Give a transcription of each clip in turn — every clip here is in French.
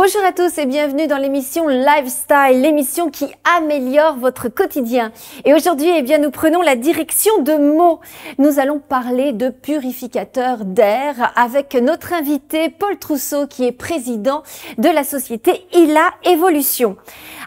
Bonjour à tous et bienvenue dans l'émission Lifestyle, l'émission qui améliore votre quotidien. Et aujourd'hui, eh bien, nous prenons la direction de mots. Nous allons parler de purificateurs d'air avec notre invité Paul Trousseau qui est président de la société ILA Evolution.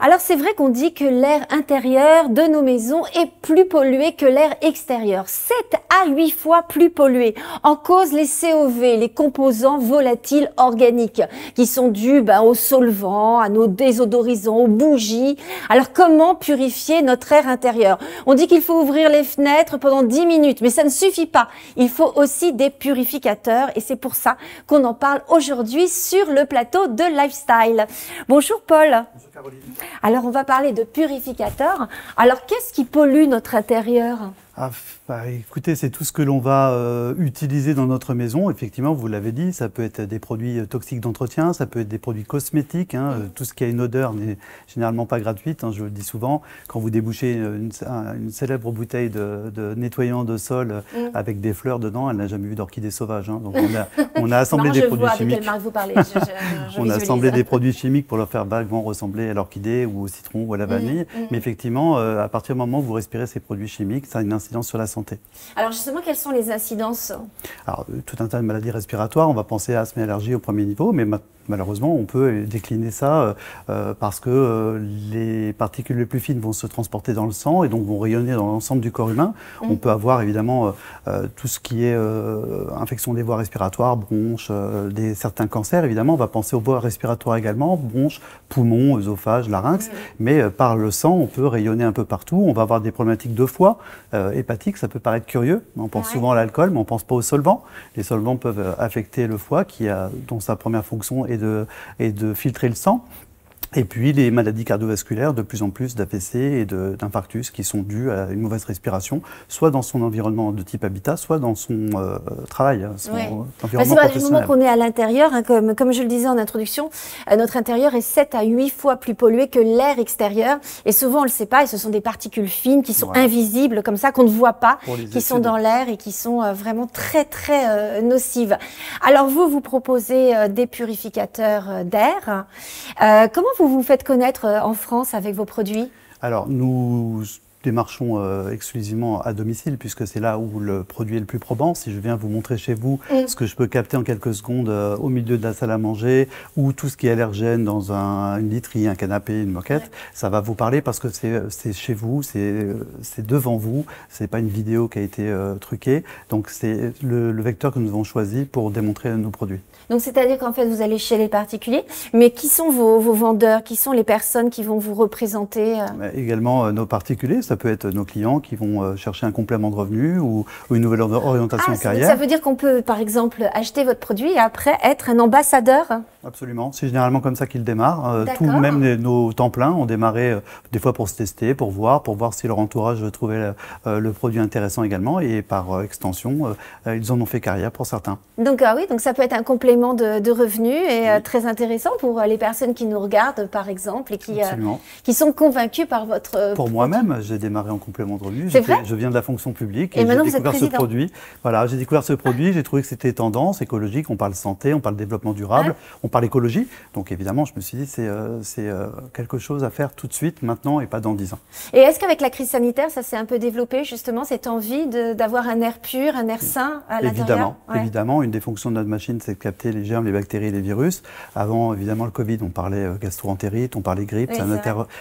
Alors, c'est vrai qu'on dit que l'air intérieur de nos maisons est plus pollué que l'air extérieur. 7 à 8 fois plus pollué. En cause les COV, les composants volatiles organiques qui sont dus ben, aux solvants, à nos désodorisants, aux bougies. Alors comment purifier notre air intérieur On dit qu'il faut ouvrir les fenêtres pendant 10 minutes, mais ça ne suffit pas. Il faut aussi des purificateurs et c'est pour ça qu'on en parle aujourd'hui sur le plateau de Lifestyle. Bonjour Paul. Bonjour Caroline. Alors on va parler de purificateurs. Alors qu'est-ce qui pollue notre intérieur ah, bah, Écoutez, c'est tout ce que l'on va euh, utiliser dans notre maison. Effectivement, vous l'avez dit, ça peut être des produits euh, toxiques d'entretien, ça peut être des produits cosmétiques. Hein. Euh, tout ce qui a une odeur n'est généralement pas gratuite, hein, je le dis souvent. Quand vous débouchez une, célèbre bouteille de, nettoyant de sol mm. avec des fleurs dedans, elle n'a jamais vu d'orchidée sauvage. Hein. on a, assemblé des produits chimiques. on a assemblé des produits chimiques pour leur faire vaguement ressembler à l'orchidée ou au citron ou à la mm, vanille. Mm. Mais effectivement, à partir du moment où vous respirez ces produits chimiques, ça a une sur la santé. Alors justement, quelles sont les incidences Alors, euh, tout un tas de maladies respiratoires. On va penser à asthme et allergie au premier niveau, mais maintenant, Malheureusement, on peut décliner ça euh, euh, parce que euh, les particules les plus fines vont se transporter dans le sang et donc vont rayonner dans l'ensemble du corps humain. Mm. On peut avoir évidemment tout ce qui est infection des voies respiratoires, bronches, des, certains cancers. Évidemment, on va penser aux voies respiratoires également, bronches, poumons, œsophage, larynx. Mm. Mais par le sang, on peut rayonner un peu partout. On va avoir des problématiques de foie, hépatique, ça peut paraître curieux. On pense souvent à l'alcool, mais on ne pense pas aux solvants. Les solvants peuvent affecter le foie qui a, dont sa première fonction est et de filtrer le sang. Et puis les maladies cardiovasculaires, de plus en plus d'APC et d'infarctus qui sont dus à une mauvaise respiration, soit dans son environnement de type habitat, soit dans son euh, travail, hein, son ouais. Du moment qu'on est à l'intérieur, hein, comme, comme, je le disais en introduction, euh, notre intérieur est 7 à 8 fois plus pollué que l'air extérieur. Et souvent, on ne le sait pas, et ce sont des particules fines qui sont invisibles, comme ça, qu'on ne voit pas, qui sont dans l'air et qui sont euh, vraiment très, très nocives. Alors vous, vous proposez des purificateurs d'air. comment vous vous faites connaître euh, en France avec vos produits Alors, nous démarchons euh, exclusivement à domicile, puisque c'est là où le produit est le plus probant. Si je viens vous montrer chez vous mm. ce que je peux capter en quelques secondes euh, au milieu de la salle à manger, ou tout ce qui est allergène dans un, une literie, un canapé, une moquette, ça va vous parler parce que c'est euh, chez vous, c'est devant vous, c'est pas une vidéo qui a été truquée. Donc c'est le, le, vecteur que nous avons choisi pour démontrer nos produits. Donc c'est-à-dire qu'en fait vous allez chez les particuliers, mais qui sont vos, vos vendeurs, qui sont les personnes qui vont vous représenter Également nos particuliers ça peut être nos clients qui vont euh, chercher un complément de revenu ou, une nouvelle orientation de ah, carrière. Ça veut dire qu'on peut, par exemple, acheter votre produit et après être un ambassadeur Absolument, c'est généralement comme ça qu'ils démarrent. Euh, tout, même nos temps pleins, ont démarré euh, des fois pour se tester, pour voir, pour voir si leur entourage trouvait euh, le, produit intéressant également. Et par extension, ils en ont fait carrière pour certains. Donc ah oui, donc ça peut être un complément de, revenus et très intéressant pour les personnes qui nous regardent, par exemple, et qui, qui sont convaincues par votre. Pour moi-même, j'ai démarré en complément de revenus. je viens de la fonction publique et, j'ai découvert ce produit. Voilà, j'ai découvert ce produit. J'ai trouvé que c'était tendance écologique. On parle santé, on parle développement durable par l'écologie. donc évidemment, je me suis dit, c'est euh, c'est euh, quelque chose à faire tout de suite, maintenant, et pas dans 10 ans. Et est-ce qu'avec la crise sanitaire, ça s'est un peu développé, justement, cette envie d'avoir un air pur, un air sain à Évidemment, évidemment. Une des fonctions de notre machine, c'est de capter les germes, les bactéries, les virus. Avant, évidemment, le Covid, on parlait euh, gastro-entérite, on parlait grippe,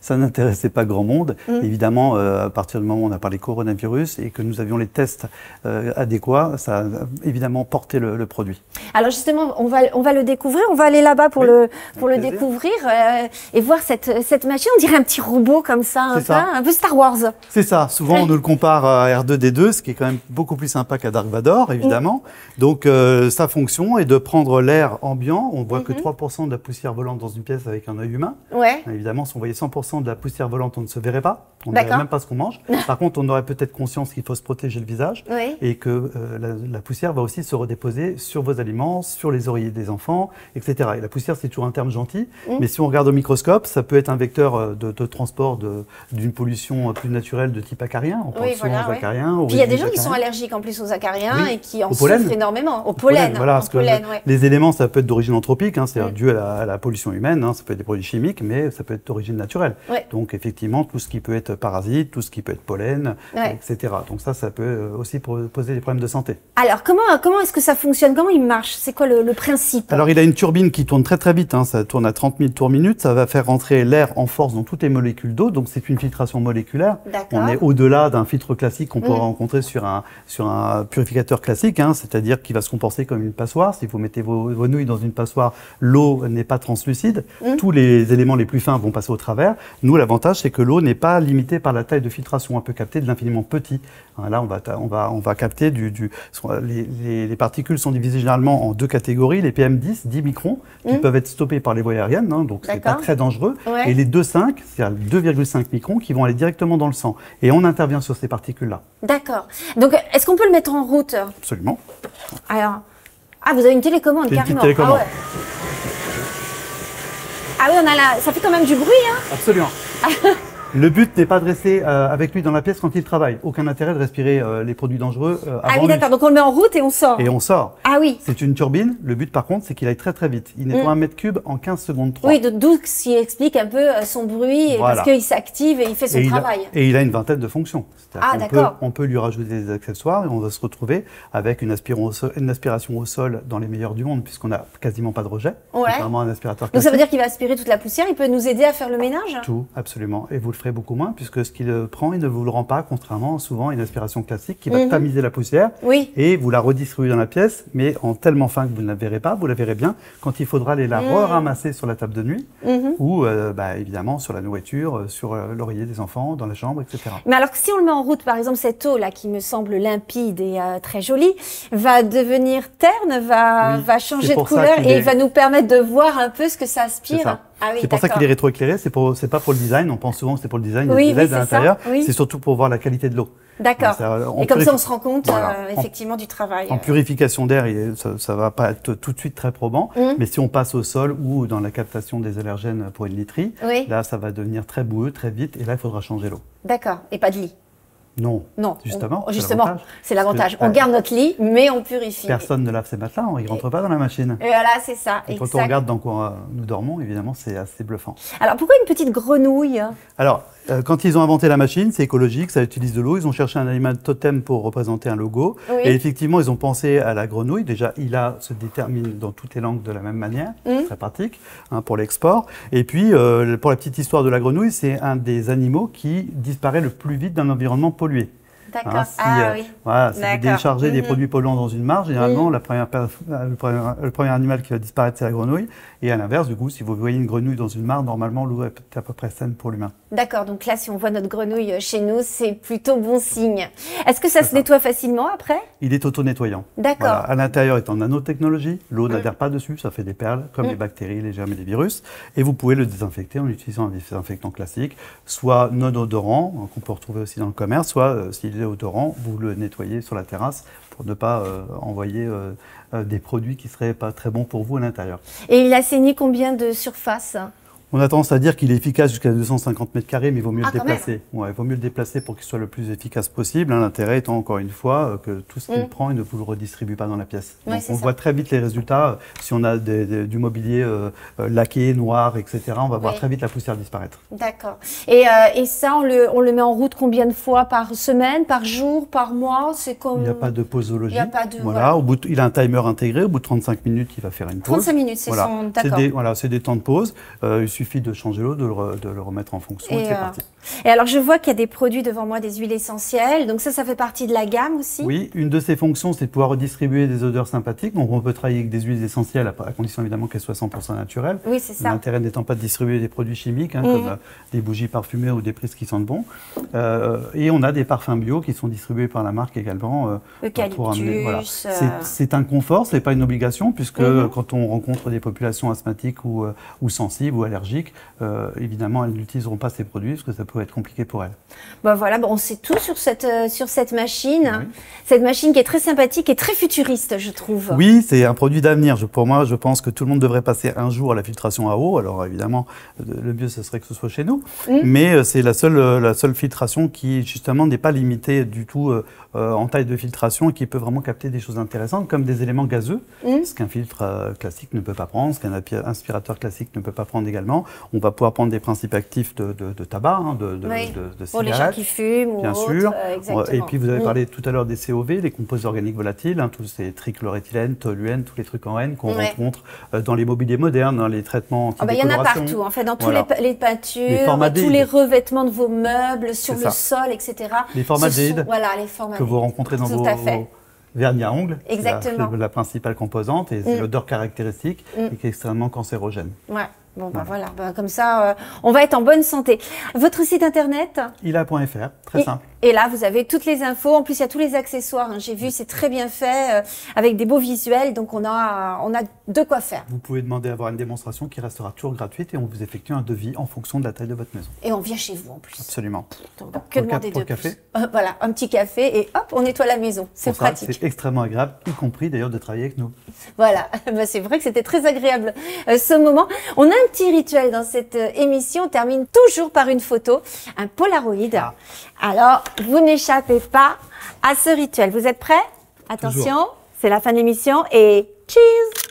ça n'intéressait pas grand monde. Mm. Évidemment, à partir du moment où on a parlé coronavirus et que nous avions les tests adéquats, ça a évidemment porté le, le, produit. Alors justement, on va, on va le découvrir, on va aller là-bas pour le, pour le découvrir euh, et voir cette, cette machine. On dirait un petit robot comme ça, hein, un, Peu, Star Wars. C'est ça. Souvent, on nous le compare à R2D2, ce qui est quand même beaucoup plus sympa qu'à Dark Vador, mm. évidemment. Donc, euh, sa fonction est de prendre l'air ambiant. On voit que 3% mm-hmm. de la poussière volante dans une pièce avec un œil humain. Ouais. Évidemment, si on voyait 100% de la poussière volante, on ne se verrait pas. On ne verrait même pas ce qu'on mange. Par contre, on aurait peut-être conscience qu'il faut se protéger le visage et que euh, la, la poussière va aussi se redéposer sur vos aliments, sur les oreillers des enfants, etc la poussière, c'est toujours un terme gentil, mm. mais si on regarde au microscope, ça peut être un vecteur euh, de, de transport d'une pollution euh, plus naturelle de type acarien. voilà, acariens. Puis il y a des gens qui sont allergiques en plus aux acariens et qui en souffrent énormément. Au pollen. les éléments, ça peut être d'origine anthropique, hein, c'est-à-dire mm. dû à la, pollution humaine, hein, ça peut être des produits chimiques, mais ça peut être d'origine naturelle. Donc effectivement, tout ce qui peut être parasite, tout ce qui peut être pollen, etc. Donc ça, ça peut euh, aussi poser des problèmes de santé. Alors comment, comment est-ce que ça fonctionne Comment il marche C'est quoi le principe Alors il a une turbine qui tourne très très vite, hein. ça tourne à 30 000 tours minute, ça va faire rentrer l'air en force dans toutes les molécules d'eau, donc c'est une filtration moléculaire. On est au-delà d'un filtre classique qu'on mm. pourrait peut rencontrer sur un, sur un purificateur classique, hein. c'est-à-dire qui va se compenser comme une passoire. Si vous mettez vos, nouilles dans une passoire, l'eau n'est pas translucide, mm. tous les éléments les plus fins vont passer au travers. Nous, l'avantage, c'est que l'eau n'est pas limitée par la taille de filtration, on peut capter de l'infiniment petit. Hein, là, on va, on va, on va capter du. les, particules sont divisées généralement en deux catégories les PM10, 10 microns, qui mmh. peuvent être stoppés par les voies aériennes, hein, donc c'est pas très dangereux, et les 2,5, c'est-à-dire 2,5 microns, qui vont aller directement dans le sang. Et on intervient sur ces particules-là. D'accord. Donc, est-ce qu'on peut le mettre en route Absolument. Alors, ah, vous avez une télécommande carrément. Ah, ah, oui, on a ça fait quand même du bruit, hein Absolument. Le but n'est pas de rester euh, avec lui dans la pièce quand il travaille. Aucun intérêt de respirer euh, les produits dangereux. Euh, ah oui, d'accord. Donc on le met en route et on sort. Et on sort. Ah oui. C'est une turbine. Le but, par contre, c'est qu'il aille très très vite. Il nettoie pas mm. un mètre cube en 15 secondes 3. Oui, d'où ce qui explique un peu son bruit parce qu'il s'active et il fait son travail. et il a une vingtaine de fonctions. Ah d'accord. On peut lui rajouter des accessoires et on va se retrouver avec une, une aspiration au sol dans les meilleurs du monde puisqu'on n'a quasiment pas de rejet. Ouais. Vraiment un aspirateur. Donc ça veut dire qu'il va aspirer toute la poussière. Il peut nous aider à faire le ménage. Tout, absolument. Et vous le beaucoup moins, puisque ce qu'il prend, il ne vous le rend pas, contrairement souvent à une aspiration classique qui va mhm. tamiser la poussière et vous la redistribuer dans la pièce, mais en tellement fin que vous ne la verrez pas, vous la verrez bien quand il faudra aller la mm ramasser sur la table de nuit mhm. ou euh, bah, évidemment sur la nourriture, euh, sur euh, l'oreiller des enfants, dans la chambre, etc. Mais alors que si on le met en route, par exemple, cette eau-là qui me semble limpide et très jolie, va devenir terne, va, va changer de couleur et va nous permettre de voir un peu ce que ça aspire. Ah c'est pour ça qu'il est rétroéclairé, c'est pour, c'est pas pour le design. On pense souvent que c'est pour le design, de l'intérieur. C'est surtout pour voir la qualité de l'eau. D'accord. Et comme ça, on se rend compte euh, effectivement du travail. En euh. purification d'air, ça, ne va pas être tout de suite très probant, mmh. mais si on passe au sol ou dans la captation des allergènes pour une literie, là, ça va devenir très boueux très vite, et là, il faudra changer l'eau. D'accord. Et pas de lit. Non. Justement. justement, c'est l'avantage. On garde euh, notre lit, mais on purifie. Personne ne lave ses matelas, on hein, ne rentre pas dans la machine. Et voilà, c'est ça. Et quand on regarde dans quoi nous dormons, évidemment, c'est assez bluffant. Alors pourquoi une petite grenouille Alors, euh, quand ils ont inventé la machine, c'est écologique, ça utilise de l'eau. Ils ont cherché un animal totem pour représenter un logo. Et effectivement, ils ont pensé à la grenouille. Déjà, il se détermine dans toutes les langues de la même manière, mm. très pratique hein, pour l'export. Et puis, euh, pour la petite histoire de la grenouille, c'est un des animaux qui disparaît le plus vite d'un environnement pollué. D'accord. Hein, ah euh, si, vous déchargez des mhm. produits polluants dans une mare, généralement, la première, le, premier, animal qui va disparaître, c'est la grenouille. Et à l'inverse, du coup, si vous voyez une grenouille dans une mare, normalement, l'eau est à peu près saine pour l'humain. D'accord. Donc là, si on voit notre grenouille euh, chez nous, c'est plutôt bon signe. Est-ce que ça se nettoie facilement après Il est auto-nettoyant. D'accord. À l'intérieur est en nanotechnologie. L'eau mm. n'adhère pas dessus. Ça fait des perles, comme mm. les bactéries, les germes et les virus. Et vous pouvez le désinfecter en utilisant un désinfectant classique, soit non odorant, qu'on peut retrouver aussi dans le commerce, soit euh, au torrent, vous le nettoyez sur la terrasse pour ne pas euh, envoyer euh, euh, des produits qui ne seraient pas très bons pour vous à l'intérieur. Et il a combien de surfaces on a tendance à dire qu'il est efficace jusqu'à 250 mètres carrés, mais il vaut mieux le ah, déplacer. Ouais, il vaut mieux le déplacer pour qu'il soit le plus efficace possible. Hein, l'intérêt étant encore une fois euh, que tout ce qu'il mm. prend, il ne vous le redistribue pas dans la pièce. on voit très vite les résultats. Si on a du mobilier euh, euh, laqué, noir, etc., on va voir très vite la poussière disparaître. D'accord. Et, ça, on le, met en route combien de fois par semaine, par jour, par mois C'est comme... Il n'y a pas de posologie. Il, a il a un timer intégré. Au bout de 35 minutes, il va faire une pause. 35 minutes, c'est son... Voilà, c'est des temps de pause suffit de changer l'eau, de, le remettre en fonction et, c'est euh, parti. Et alors, je vois qu'il y a des produits devant moi, des huiles essentielles. Donc ça, ça fait partie de la gamme aussi Oui, une de ses fonctions, c'est de pouvoir redistribuer des odeurs sympathiques. Donc on peut travailler avec des huiles essentielles, à condition évidemment qu'elles soient 100% naturelles. Oui, c'est ça. L'intérêt n'étant pas de distribuer des produits chimiques, hein, comme mhm. euh, des bougies parfumées ou des prises qui sentent bon. Euh, et on a des parfums bio qui sont distribués par la marque également. Eucalyptus. C'est un confort, ce n'est pas une obligation, puisque mhm. quand on rencontre des populations asthmatiques ou, ou sensibles ou allergiques, euh, évidemment, elles n'utiliseront pas ces produits parce que ça peut être compliqué pour elles. Bah voilà, bon, on sait tout sur cette, euh, sur cette machine. Cette machine qui est très sympathique et très futuriste, je trouve. Oui, c'est un produit d'avenir. Pour moi, je pense que tout le monde devrait passer un jour à la filtration à eau. Alors évidemment, euh, le mieux, ce serait que ce soit chez nous. Mm. Mais c'est la seule, la seule filtration qui, justement, n'est pas limitée du tout en taille de filtration et qui peut vraiment capter des choses intéressantes comme des éléments gazeux, mm. ce qu'un filtre classique ne peut pas prendre, ce qu'un aspirateur classique ne peut pas prendre également. On va pouvoir prendre des principes actifs de, tabac, hein, de, de, Pour les gens qui fument bien sûr. Euh, et puis vous avez mm. parlé tout à l'heure des COV, les composés organiques volatiles, hein, tous ces trichloréthylènes, toluènes, tous les trucs en N qu'on rencontre euh, dans les mobiliers modernes, dans hein, les traitements anti oh bah, Il y en a partout, en fait, dans tous les, peintures, tous les revêtements de vos meubles, sur le sol, etc. Les formaldéhydes voilà, que vous rencontrez dans vos... À vernis à ongles, Exactement. La, la, principale composante, et c'est mm. l'odeur caractéristique, mm. et qui est extrêmement cancérogène. Bon, ben voilà, bah, comme ça, euh, on va être en bonne santé. Votre site internet Ila.fr, très simple. Et là, vous avez toutes les infos. En plus, il y a tous les accessoires. Hein. J'ai vu, c'est très bien fait, euh, avec des beaux visuels. Donc, on a, on a de quoi faire. Vous pouvez demander à avoir une démonstration qui restera toujours gratuite et on vous effectue un devis en fonction de la taille de votre maison. Et on vient chez vous en plus. Absolument. que pour demander de café Voilà, un petit café et hop, on nettoie la maison. C'est pratique. C'est extrêmement agréable, y compris d'ailleurs de travailler avec nous. Voilà, bah, c'est vrai que c'était très agréable euh, ce moment. On a un petit rituel dans cette euh, émission. On termine toujours par une photo, un Polaroid. Ah. Alors, vous n'échappez pas à ce rituel. Vous êtes prêts Attention, c'est la fin de l'émission et cheese.